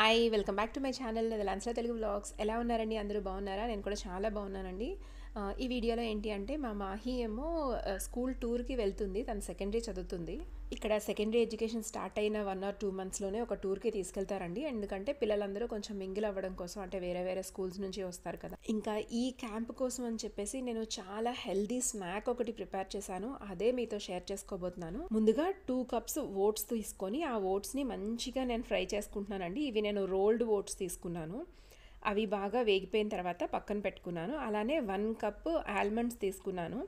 hi welcome back to my channel లన్స్లో Telugu blogs ఎలా ఉన్నారండి అందరూ బాగున్నారా నేను కూడా చాలా బాగున్నానండి ఈ వీడియోలో ఏంటి అంటే మా మాహి ఏమో స్కూల్ టూర్కి వెళ్తుంది తను సెకండరీ చదువుతుంది ఇక్కడ సెకండరీ ఎడ్యుకేషన్ స్టార్ట్ అయిన వన్ ఆర్ టూ మంత్స్లోనే ఒక టూర్కి తీసుకెళ్తారండి ఎందుకంటే పిల్లలందరూ కొంచెం మింగిల్ అవ్వడం కోసం అంటే వేరే వేరే స్కూల్స్ నుంచి వస్తారు కదా ఇంకా ఈ క్యాంప్ కోసం అని చెప్పేసి నేను చాలా హెల్దీ స్నాక్ ఒకటి ప్రిపేర్ చేశాను అదే మీతో షేర్ చేసుకోబోతున్నాను ముందుగా టూ కప్స్ ఓట్స్ తీసుకొని ఆ ఓట్స్ని మంచిగా నేను ఫ్రై చేసుకుంటున్నానండి ఇవి నేను రోల్డ్ ఓట్స్ తీసుకున్నాను అవి బాగా వేగిపోయిన తర్వాత పక్కన పెట్టుకున్నాను అలానే వన్ కప్ ఆల్మండ్స్ తీసుకున్నాను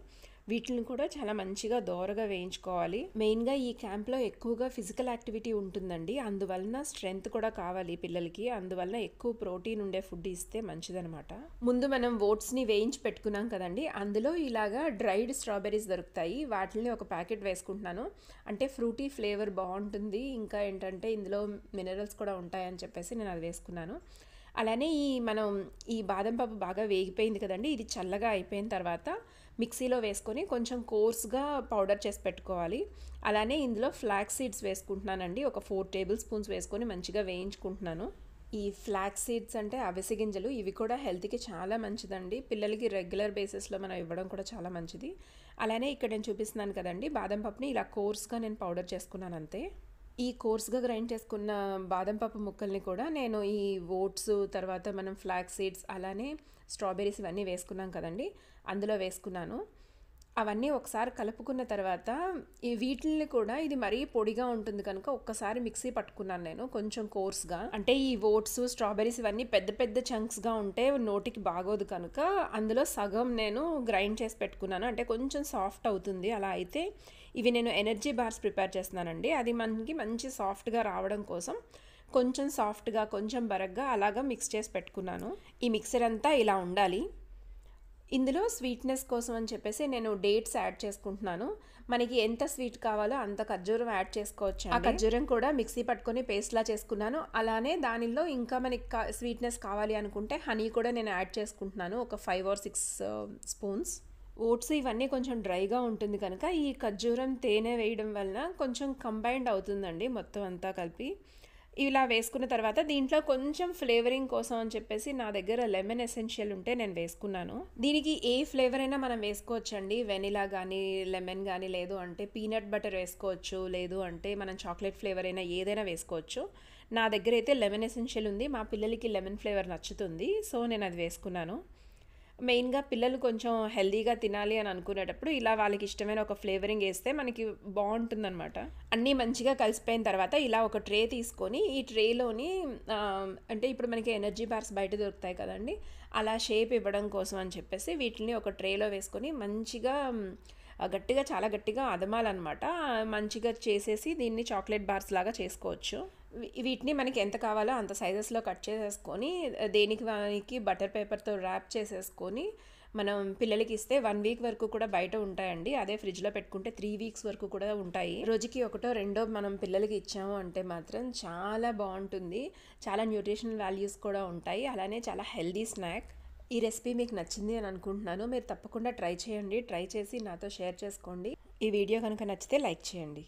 వీటిని కూడా చాలా మంచిగా దోరగా వేయించుకోవాలి మెయిన్గా ఈ క్యాంప్లో ఎక్కువగా ఫిజికల్ యాక్టివిటీ ఉంటుందండి అందువలన స్ట్రెంగ్త్ కూడా కావాలి పిల్లలకి అందువలన ఎక్కువ ప్రోటీన్ ఉండే ఫుడ్ ఇస్తే మంచిదనమాట ముందు మనం ఓట్స్ని వేయించి పెట్టుకున్నాం కదండి అందులో ఇలాగా డ్రైడ్ స్ట్రాబెర్రీస్ దొరుకుతాయి వాటిని ఒక ప్యాకెట్ వేసుకుంటున్నాను అంటే ఫ్రూటీ ఫ్లేవర్ బాగుంటుంది ఇంకా ఏంటంటే ఇందులో మినరల్స్ కూడా ఉంటాయని చెప్పేసి నేను అది వేసుకున్నాను అలానే ఈ మనం ఈ బాదం పప్పు బాగా వేగిపోయింది కదండి ఇది చల్లగా అయిపోయిన తర్వాత మిక్సీలో వేసుకొని కొంచెం కోర్స్గా పౌడర్ చేసి పెట్టుకోవాలి అలానే ఇందులో ఫ్లాక్స్ సీడ్స్ వేసుకుంటున్నానండి ఒక ఫోర్ టేబుల్ స్పూన్స్ వేసుకొని మంచిగా వేయించుకుంటున్నాను ఈ ఫ్లాక్స్ సీడ్స్ అంటే అవిసె గింజలు ఇవి కూడా హెల్త్కి చాలా మంచిదండి పిల్లలకి రెగ్యులర్ బేసిస్లో మనం ఇవ్వడం కూడా చాలా మంచిది అలానే ఇక్కడ నేను చూపిస్తున్నాను కదండి బాదం పప్పుని ఇలా కోర్స్గా నేను పౌడర్ చేసుకున్నాను అంతే ఈ కోర్స్గా గ్రైండ్ చేసుకున్న బాదం పప్పు ముక్కల్ని కూడా నేను ఈ ఓట్స్ తర్వాత మనం ఫ్లాక్ సీడ్స్ అలానే స్ట్రాబెరీస్ ఇవన్నీ వేసుకున్నాం కదండి అందులో వేసుకున్నాను అవన్నీ ఒకసారి కలుపుకున్న తర్వాత ఈ వీటిని కూడా ఇది మరీ పొడిగా ఉంటుంది కనుక ఒక్కసారి మిక్సీ పట్టుకున్నాను నేను కొంచెం కోర్స్గా అంటే ఈ ఓట్స్ స్ట్రాబెరీస్ ఇవన్నీ పెద్ద పెద్ద చంక్స్గా ఉంటే నోటికి బాగోదు కనుక అందులో సగం నేను గ్రైండ్ చేసి పెట్టుకున్నాను అంటే కొంచెం సాఫ్ట్ అవుతుంది అలా అయితే ఇవి నేను ఎనర్జీ బార్స్ ప్రిపేర్ చేస్తున్నానండి అది మనకి మంచి సాఫ్ట్గా రావడం కోసం కొంచెం సాఫ్ట్గా కొంచెం బరగ్గా అలాగా మిక్స్ చేసి పెట్టుకున్నాను ఈ మిక్సర్ అంతా ఇలా ఉండాలి ఇందులో స్వీట్నెస్ కోసం అని చెప్పేసి నేను డేట్స్ యాడ్ చేసుకుంటున్నాను మనకి ఎంత స్వీట్ కావాలో అంత ఖర్జూరం యాడ్ చేసుకోవచ్చు ఆ ఖర్జూరం కూడా మిక్సీ పట్టుకొని పేస్ట్లా చేసుకున్నాను అలానే దానిలో ఇంకా మనకి స్వీట్నెస్ కావాలి అనుకుంటే హనీ కూడా నేను యాడ్ చేసుకుంటున్నాను ఒక five or six spoons oats ఇవన్నీ కొంచెం డ్రైగా ఉంటుంది కనుక ఈ ఖర్జూరం తేనె వేయడం వలన కొంచెం కంబైండ్ అవుతుందండి మొత్తం అంతా కలిపి ఇలా వేసుకున్న తర్వాత దీంట్లో కొంచెం ఫ్లేవరింగ్ కోసం అని చెప్పేసి నా దగ్గర లెమన్ ఎసెన్షియల్ ఉంటే నేను వేసుకున్నాను దీనికి ఏ ఫ్లేవర్ అయినా మనం వేసుకోవచ్చండి వెనిలా కానీ లెమన్ కానీ లేదు అంటే పీనట్ బటర్ వేసుకోవచ్చు లేదు అంటే మనం చాక్లెట్ ఫ్లేవర్ అయినా ఏదైనా వేసుకోవచ్చు నా దగ్గర అయితే లెమన్ ఎసెన్షియల్ ఉంది మా పిల్లలకి లెమన్ ఫ్లేవర్ నచ్చుతుంది సో నేను అది వేసుకున్నాను మెయిన్గా పిల్లలు కొంచెం హెల్దీగా తినాలి అని అనుకునేటప్పుడు ఇలా వాళ్ళకి ఇష్టమైన ఒక ఫ్లేవరింగ్ వేస్తే మనకి బాగుంటుందన్నమాట అన్నీ మంచిగా కలిసిపోయిన తర్వాత ఇలా ఒక ట్రే తీసుకొని ఈ ట్రేలోని అంటే ఇప్పుడు మనకి ఎనర్జీ బార్స్ బయట దొరుకుతాయి కదండి అలా షేప్ ఇవ్వడం కోసం అని చెప్పేసి వీటిని ఒక ట్రేలో వేసుకొని మంచిగా గట్టిగా చాలా గట్టిగా అదమాలన్నమాట మంచిగా చేసేసి దీన్ని చాక్లెట్ బార్స్ లాగా చేసుకోవచ్చు వీటిని మనకి ఎంత కావాలో అంత సైజెస్లో కట్ చేసేసుకొని దేనికి వానికి బటర్ పేపర్తో ర్యాప్ చేసేసుకొని మనం పిల్లలకి ఇస్తే వన్ వీక్ వరకు కూడా బయట ఉంటాయండి అదే ఫ్రిడ్జ్లో పెట్టుకుంటే త్రీ వీక్స్ వరకు కూడా ఉంటాయి రోజుకి ఒకటో రెండో మనం పిల్లలకి ఇచ్చాము అంటే మాత్రం చాలా బాగుంటుంది చాలా న్యూట్రిషనల్ వాల్యూస్ కూడా ఉంటాయి అలానే చాలా హెల్దీ స్నాక్ ఈ రెసిపీ మీకు నచ్చింది అని అనుకుంటున్నాను మీరు తప్పకుండా ట్రై చేయండి ట్రై చేసి నాతో షేర్ చేసుకోండి ఈ వీడియో కనుక నచ్చితే లైక్ చేయండి